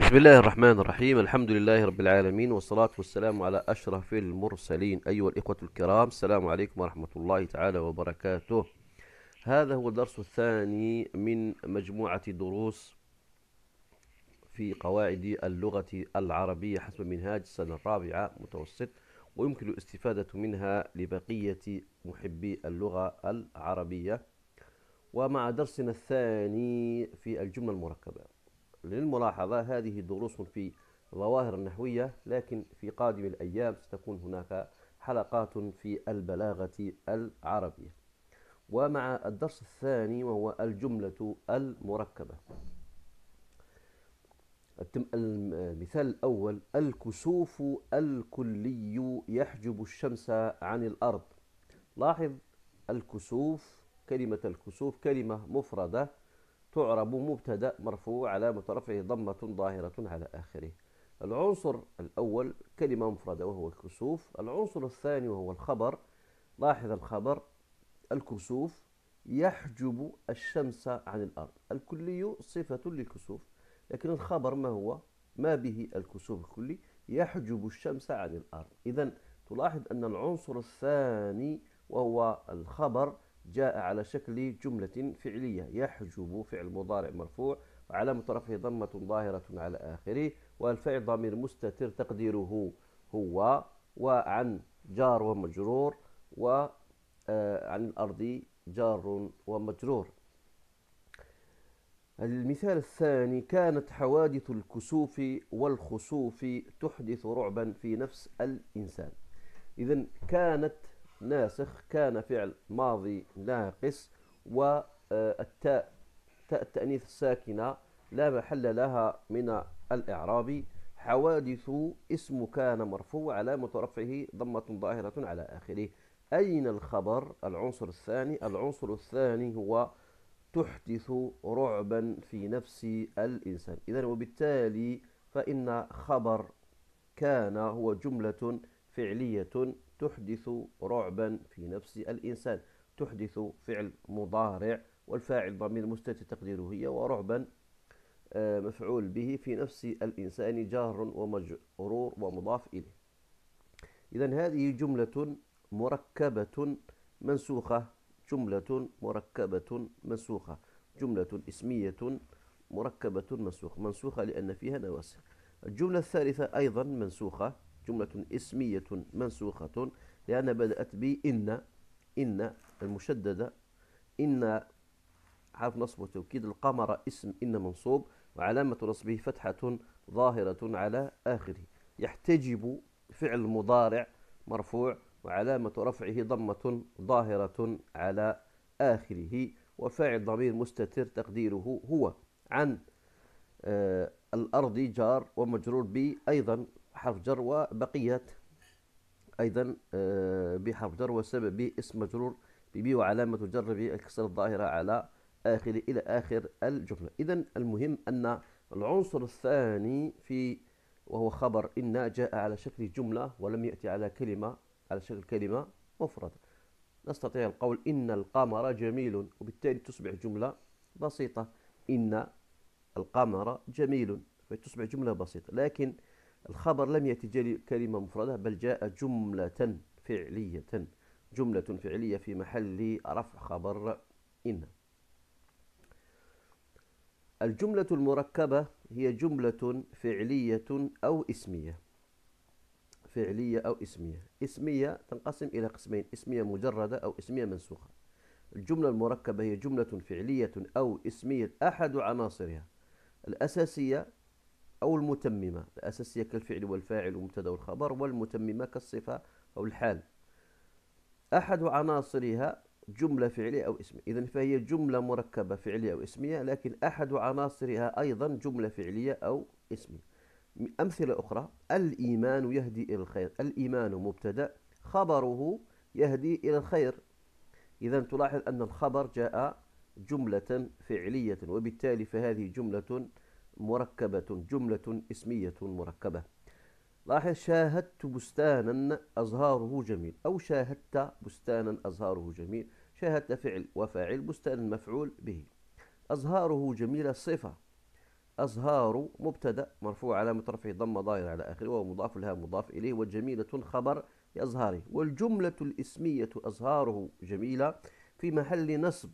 بسم الله الرحمن الرحيم الحمد لله رب العالمين والصلاة والسلام على أشرف المرسلين أيها الإخوة الكرام السلام عليكم ورحمة الله تعالى وبركاته هذا هو الدرس الثاني من مجموعة دروس في قواعد اللغة العربية حسب منهاج السنة الرابعة متوسط ويمكن الاستفادة منها لبقية محبي اللغة العربية ومع درسنا الثاني في الجملة المركبة للملاحظة هذه دروس في ظواهر النحوية لكن في قادم الأيام ستكون هناك حلقات في البلاغة العربية ومع الدرس الثاني وهو الجملة المركبة المثال الأول الكسوف الكلي يحجب الشمس عن الأرض لاحظ الكسوف كلمة الكسوف كلمة مفردة تعرب مبتدأ مرفوع علامة رفعه ضمة ظاهرة على آخره العنصر الأول كلمة مفردة وهو الكسوف العنصر الثاني وهو الخبر لاحظ الخبر الكسوف يحجب الشمس عن الأرض الكلي صفة للكسوف لكن الخبر ما هو ما به الكسوف الكلي يحجب الشمس عن الأرض إذا تلاحظ أن العنصر الثاني وهو الخبر جاء على شكل جملة فعلية يحجب فعل مضارع مرفوع وعلامة طرفه ضمة ظاهرة على آخره والفعل ضمير مستتر تقديره هو وعن جار ومجرور وعن آه، الأرض جار ومجرور المثال الثاني كانت حوادث الكسوف والخسوف تحدث رعبا في نفس الإنسان إذا كانت ناسخ كان فعل ماضي ناقص والتاء آه، تاء التأنيث الساكنة لا محل لها من الإعراب حوادث اسم كان مرفوع علامة رفعه ضمة ظاهرة على آخره أين الخبر العنصر الثاني العنصر الثاني هو تحدث رعبا في نفس الإنسان إذا وبالتالي فإن خبر كان هو جملة فعلية تحدث رعبا في نفس الإنسان تحدث فعل مضارع والفاعل ضمير مستتر تقديره هي ورعبا آه، مفعول به في نفس الإنسان جار ومجرور ومضاف إليه إذا هذه جملة مركبة منسوخة جملة مركبة منسوخة جملة اسمية مركبة منسوخة منسوخة لأن فيها نواسخ الجملة الثالثة أيضا منسوخة جملة اسمية منسوخة لأنها بدأت بإن إن المشددة إن حرف نصب وتوكيد القمر اسم إن منصوب وعلامة نصبه فتحة ظاهرة على آخره يحتجب فعل مضارع مرفوع وعلامة رفعه ضمة ظاهرة على آخره وفاعل ضمير مستتر تقديره هو عن آه الأرض جار ومجرور ب أيضا حرف جر وبقية أيضا آه، بحرف جر والسبب به اسم مجرور ببي وعلامة جر بالكسر الظاهرة على آخره إلى آخر الجملة إذا المهم أن العنصر الثاني في وهو خبر إن جاء على شكل جملة ولم يأتي على كلمة على شكل كلمة مفردة نستطيع القول إن القمر جميل وبالتالي تصبح جملة بسيطة إن القمر جميل فتصبح جملة بسيطة لكن الخبر لم يأتي كلمة مفردة بل جاء جملة فعلية جملة فعلية في محل رفع خبر إن الجملة المركبة هي جملة فعلية أو اسمية فعلية أو اسمية اسمية تنقسم إلى قسمين اسمية مجردة أو اسمية منسوخة الجملة المركبة هي جملة فعلية أو اسمية أحد عناصرها الأساسية أو المتممة الأساسية كالفعل والفاعل ومبتدأ والخبر والمتممة كالصفة أو الحال أحد عناصرها جملة فعلية أو اسمية إذا فهي جملة مركبة فعلية أو اسمية لكن أحد عناصرها أيضا جملة فعلية أو اسمية أمثلة أخرى الإيمان يهدي إلى الخير الإيمان مبتدأ خبره يهدي إلى الخير إذا تلاحظ أن الخبر جاء جملة فعلية وبالتالي فهذه جملة مركبة جملة اسمية مركبة لاحظ شاهدت بستانا أزهاره جميل أو شاهدت بستانا أزهاره جميل شاهدت فعل وفاعل بستان مفعول به أزهاره جميلة صفة أزهار مبتدأ مرفوع علامة رفعه ضم ضاير على آخره وهو مضاف لها مضاف إليه وجميلة خبر لأزهاره والجملة الإسمية أزهاره جميلة في محل نصب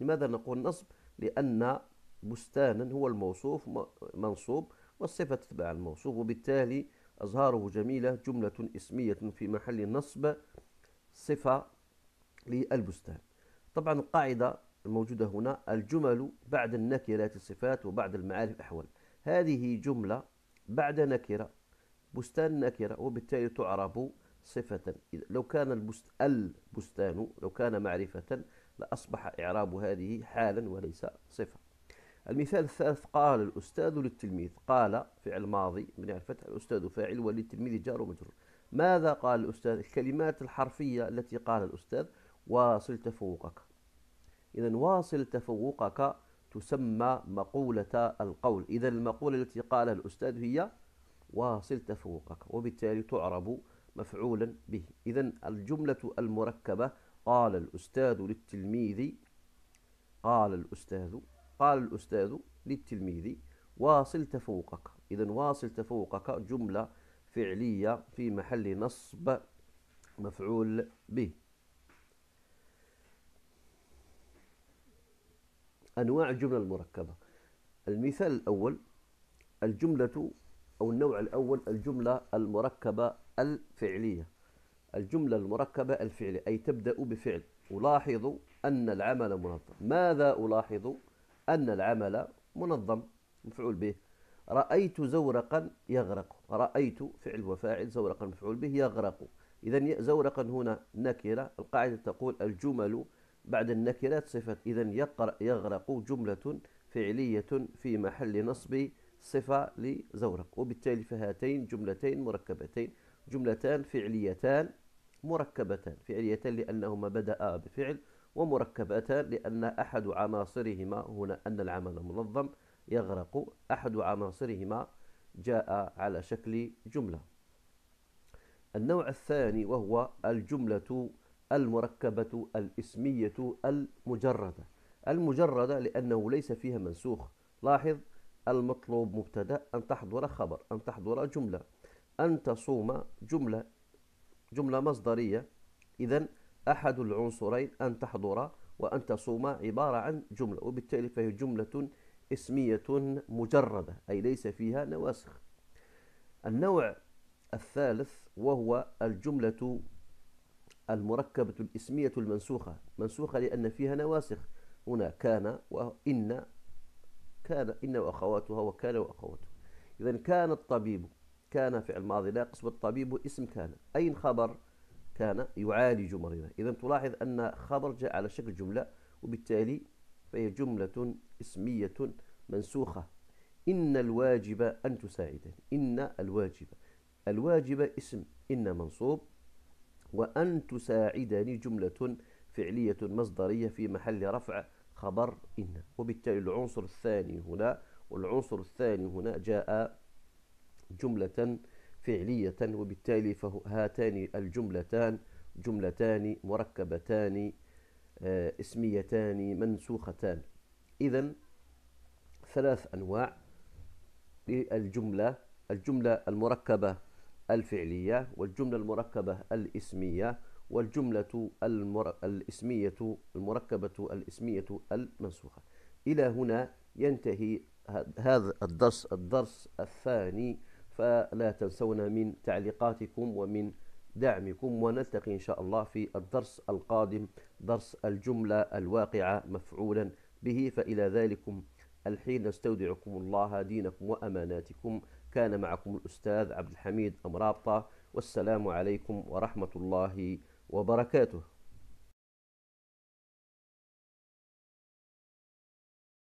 لماذا نقول نصب؟ لأن بستانا هو الموصوف منصوب والصفة تتبع الموصوف وبالتالي أزهاره جميلة جملة اسمية في محل نصب صفة للبستان طبعا القاعدة الموجودة هنا الجمل بعد النكرات الصفات وبعد المعارف أحوال هذه جملة بعد نكرة بستان نكرة وبالتالي تعرب صفة لو كان البست البستان لو كان معرفة لأصبح إعراب هذه حالا وليس صفة المثال الثالث قال الأستاذ للتلميذ قال فعل ماضي من الفتح الأستاذ فاعل وللتلميذ جار ومجرور ماذا قال الأستاذ الكلمات الحرفية التي قال الأستاذ واصل تفوقك إذا واصل تفوقك تسمى مقولة القول إذا المقولة التي قالها الأستاذ هي واصل تفوقك وبالتالي تعرب مفعولا به إذا الجملة المركبة قال الأستاذ للتلميذ قال الأستاذ قال الأستاذ للتلميذ واصل تفوقك إذا واصل تفوقك جملة فعلية في محل نصب مفعول به أنواع الجملة المركبة المثال الأول الجملة أو النوع الأول الجملة المركبة الفعلية الجملة المركبة الفعلية أي تبدأ بفعل ألاحظ أن العمل منظم ماذا ألاحظ أن العمل منظم مفعول به رأيت زورقا يغرق رأيت فعل وفاعل زورقا مفعول به يغرق إذا زورقا هنا نكرة القاعدة تقول الجمل بعد النكرات صفة إذا يقرأ يغرق جملة فعلية في محل نصب صفة لزورق وبالتالي فهاتين جملتين مركبتين جملتان فعليتان مركبتان فعليتان لأنهما بدأ بفعل ومركبتان لأن أحد عناصرهما هنا أن العمل المنظم يغرق أحد عناصرهما جاء على شكل جملة النوع الثاني وهو الجملة المركبة الاسمية المجردة المجردة لأنه ليس فيها منسوخ لاحظ المطلوب مبتدأ أن تحضر خبر أن تحضر جملة أن تصوم جملة جملة مصدرية إذا أحد العنصرين أن تحضر وأن تصوم عبارة عن جملة وبالتالي فهي جملة اسمية مجردة أي ليس فيها نواسخ النوع الثالث وهو الجملة المركبة الاسمية المنسوخة منسوخة لأن فيها نواسخ هنا كان وإن كان إن وأخواتها وكان وأخواته إذا كان الطبيب كان فعل ماضي ناقص والطبيب اسم كان أين خبر؟ كان يعالج مريضه إذا تلاحظ أن خبر جاء على شكل جملة وبالتالي فهي جملة اسمية منسوخة إن الواجب أن تساعدني إن الواجب الواجب اسم إن منصوب وأن تساعدني جملة فعلية مصدرية في محل رفع خبر إن وبالتالي العنصر الثاني هنا والعنصر الثاني هنا جاء جملة فعلية وبالتالي فهاتان الجملتان جملتان مركبتان آه، اسميتان منسوختان إذا ثلاث أنواع للجملة الجملة المركبة الفعلية والجملة المركبة الاسمية والجملة المر... الاسمية المركبة الاسمية المنسوخة إلى هنا ينتهي هذا الدرس الدرس الثاني فلا تنسونا من تعليقاتكم ومن دعمكم ونلتقي إن شاء الله في الدرس القادم درس الجملة الواقعة مفعولا به فإلى ذلكم الحين نستودعكم الله دينكم وأماناتكم كان معكم الأستاذ عبد الحميد أمرابطة والسلام عليكم ورحمة الله وبركاته